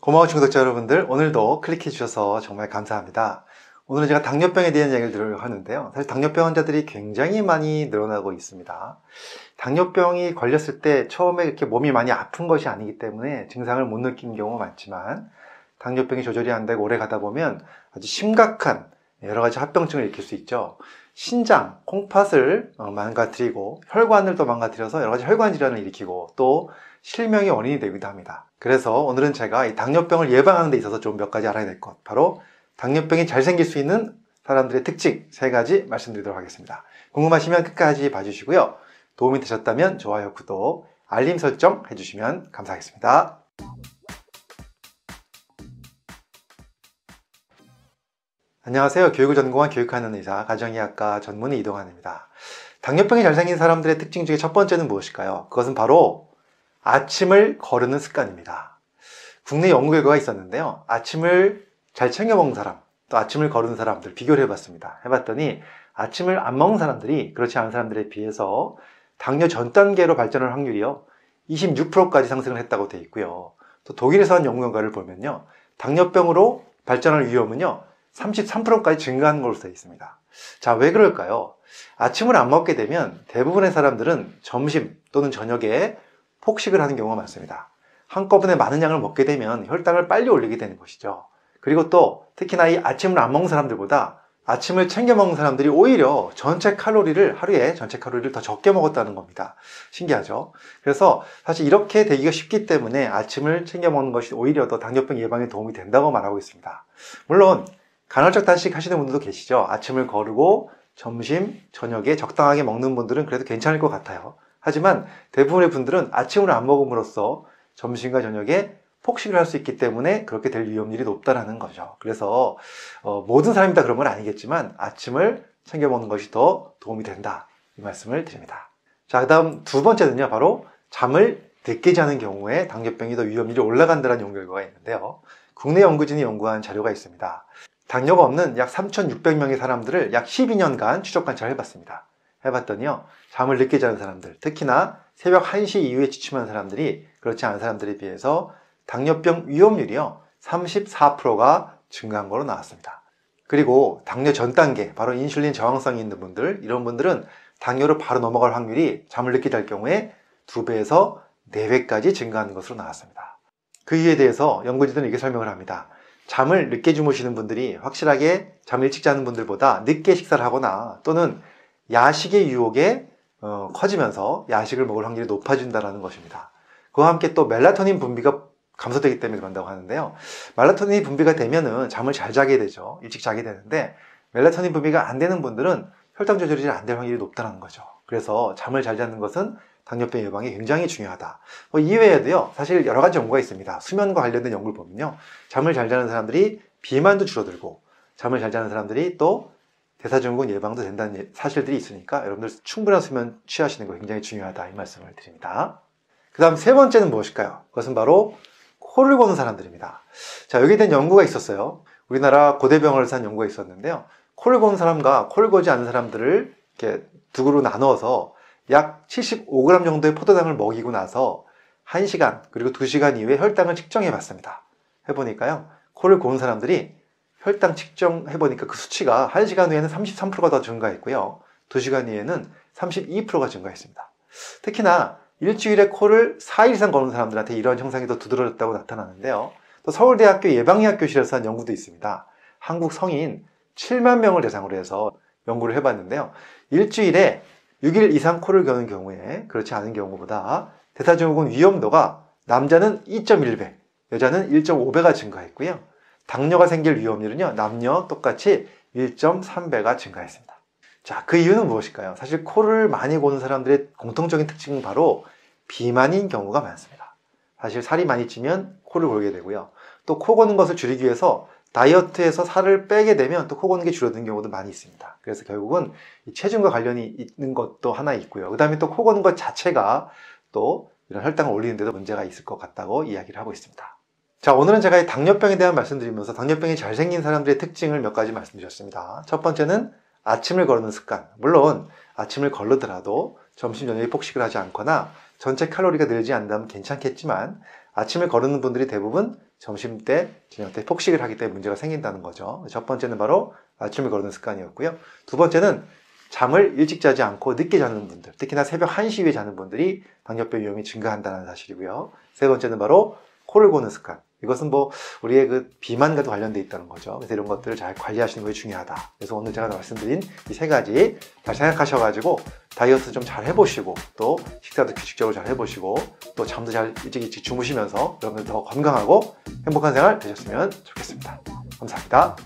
고마워 중독자 여러분들 오늘도 클릭해 주셔서 정말 감사합니다 오늘은 제가 당뇨병에 대한 이야기를 들으려 고 하는데요 사실 당뇨병 환자들이 굉장히 많이 늘어나고 있습니다 당뇨병이 걸렸을 때 처음에 이렇게 몸이 많이 아픈 것이 아니기 때문에 증상을 못 느낀 경우가 많지만 당뇨병이 조절이 안 되고 오래 가다 보면 아주 심각한 여러 가지 합병증을 일으킬 수 있죠 신장, 콩팥을 어, 망가뜨리고 혈관을 또 망가뜨려서 여러 가지 혈관 질환을 일으키고 또 실명의 원인이 되기도 합니다. 그래서 오늘은 제가 이 당뇨병을 예방하는 데 있어서 좀 몇 가지 알아야 될 것, 바로 당뇨병이 잘 생길 수 있는 사람들의 특징 세 가지 말씀드리도록 하겠습니다. 궁금하시면 끝까지 봐주시고요. 도움이 되셨다면 좋아요, 구독, 알림 설정 해주시면 감사하겠습니다. 안녕하세요. 교육을 전공한 교육하는 의사, 가정의학과 전문의 이동환입니다. 당뇨병이 잘생긴 사람들의 특징 중에 첫 번째는 무엇일까요? 그것은 바로 아침을 거르는 습관입니다. 국내 연구 결과가 있었는데요. 아침을 잘 챙겨 먹는 사람, 또 아침을 거르는 사람들 비교를 해봤습니다. 해봤더니 아침을 안 먹는 사람들이 그렇지 않은 사람들에 비해서 당뇨 전 단계로 발전할 확률이 26%까지 상승을 했다고 되어 있고요. 또 독일에서 한 연구 결과를 보면요. 당뇨병으로 발전할 위험은요. 33%까지 증가하는 으로 되어 있습니다. 자, 왜 그럴까요? 아침을 안 먹게 되면 대부분의 사람들은 점심 또는 저녁에 폭식을 하는 경우가 많습니다. 한꺼번에 많은 양을 먹게 되면 혈당을 빨리 올리게 되는 것이죠. 그리고 또 특히나 이 아침을 안 먹는 사람들보다 아침을 챙겨 먹는 사람들이 오히려 전체 칼로리를 하루에 전체 칼로리를 더 적게 먹었다는 겁니다. 신기하죠? 그래서 사실 이렇게 되기가 쉽기 때문에 아침을 챙겨 먹는 것이 오히려 더 당뇨병 예방에 도움이 된다고 말하고 있습니다. 물론 간헐적 단식 하시는 분들도 계시죠. 아침을 거르고 점심, 저녁에 적당하게 먹는 분들은 그래도 괜찮을 것 같아요. 하지만 대부분의 분들은 아침을 안 먹음으로써 점심과 저녁에 폭식을 할 수 있기 때문에 그렇게 될 위험률이 높다라는 거죠. 그래서 어, 모든 사람이 다 그런 건 아니겠지만 아침을 챙겨 먹는 것이 더 도움이 된다 이 말씀을 드립니다. 자, 그다음 두 번째는요, 바로 잠을 늦게 자는 경우에 당뇨병이 더 위험률이 올라간다는 연구 결과가 있는데요. 국내 연구진이 연구한 자료가 있습니다. 당뇨가 없는 약 3,600명의 사람들을 약 12년간 추적 관찰해 을 봤습니다. 해봤더니요. 잠을 늦게 자는 사람들, 특히나 새벽 1시 이후에 지침한 사람들이 그렇지 않은 사람들에 비해서 당뇨병 위험률이요. 34%가 증가한 거로 나왔습니다. 그리고 당뇨 전 단계, 바로 인슐린 저항성이 있는 분들, 이런 분들은 당뇨로 바로 넘어갈 확률이 잠을 늦게 잘 경우에 2배에서 4배까지 증가하는 것으로 나왔습니다. 그 이유에 대해서 연구진들은 이렇게 설명을 합니다. 잠을 늦게 주무시는 분들이 확실하게 잠 일찍 자는 분들보다 늦게 식사를 하거나 또는 야식의 유혹에 어, 커지면서 야식을 먹을 확률이 높아진다는 것입니다. 그와 함께 또 멜라토닌 분비가 감소되기 때문에 그런다고 하는데요. 멜라토닌이 분비가 되면은 잠을 잘 자게 되죠. 일찍 자게 되는데 멜라토닌 분비가 안 되는 분들은 혈당 조절이 잘 안 될 확률이 높다는 거죠. 그래서 잠을 잘 자는 것은 당뇨병 예방에 굉장히 중요하다. 뭐 이외에도요, 사실 여러 가지 연구가 있습니다. 수면과 관련된 연구를 보면요, 잠을 잘 자는 사람들이 비만도 줄어들고, 잠을 잘 자는 사람들이 또 대사증후군 예방도 된다는 예, 사실들이 있으니까 여러분들 충분한 수면 취하시는 거 굉장히 중요하다 이 말씀을 드립니다. 그 다음 세 번째는 무엇일까요? 그것은 바로 코를 고는 사람들입니다. 자, 여기에 대한 연구가 있었어요. 우리나라 고대병원에서 한 연구가 있었는데요. 코를 고는 사람과 코를 고지 않는 사람들을 이렇게 두 그룹 나누어서 약 75g 정도의 포도당을 먹이고 나서 1시간 그리고 2시간 이후에 혈당을 측정해 봤습니다. 해보니까요. 코를 고는 사람들이 혈당 측정해보니까 그 수치가 1시간 후에는 33%가 더 증가했고요. 2시간 후에는 32%가 증가했습니다. 특히나 일주일에 코를 4일 이상 거는 사람들한테 이런 형상이 더 두드러졌다고 나타나는데요. 또 서울대학교 예방의학 교실에서 한 연구도 있습니다. 한국 성인 7만 명을 대상으로 해서 연구를 해봤는데요. 일주일에 6일 이상 코를 겨는 경우에 그렇지 않은 경우보다 대사증후군 위험도가 남자는 2.1배, 여자는 1.5배가 증가했고요. 당뇨가 생길 위험률은요, 남녀 똑같이 1.3배가 증가했습니다. 자, 그 이유는 무엇일까요? 사실 코를 많이 고는 사람들의 공통적인 특징은 바로 비만인 경우가 많습니다. 사실 살이 많이 찌면 코를 골게 되고요. 또 코 고는 것을 줄이기 위해서 다이어트에서 살을 빼게 되면 또 코 고는 게 줄어드는 경우도 많이 있습니다. 그래서 결국은 체중과 관련이 있는 것도 하나 있고요. 그 다음에 또 코 고는 것 자체가 또 이런 혈당을 올리는데도 문제가 있을 것 같다고 이야기를 하고 있습니다. 자, 오늘은 제가 당뇨병에 대한 말씀드리면서 당뇨병이 잘생긴 사람들의 특징을 몇 가지 말씀드렸습니다. 첫 번째는 아침을 거르는 습관. 물론 아침을 걸르더라도 점심 저녁에 폭식을 하지 않거나 전체 칼로리가 늘지 않다면 괜찮겠지만 아침을 거르는 분들이 대부분 점심 때, 저녁 때 폭식을 하기 때문에 문제가 생긴다는 거죠. 첫 번째는 바로 아침을 거르는 습관이었고요. 두 번째는 잠을 일찍 자지 않고 늦게 자는 분들, 특히나 새벽 1시 이후에 자는 분들이 당뇨병 위험이 증가한다는 사실이고요. 세 번째는 바로 코를 고는 습관. 이것은 뭐 우리의 그 비만과도 관련돼 있다는 거죠. 그래서 이런 것들을 잘 관리하시는 것이 중요하다. 그래서 오늘 제가 말씀드린 이 세 가지 잘 생각하셔가지고 다이어트 좀 잘 해보시고 또 식사도 규칙적으로 잘 해보시고 또 잠도 잘 일찍 일찍 주무시면서 여러분들 더 건강하고 행복한 생활 되셨으면 좋겠습니다. 감사합니다.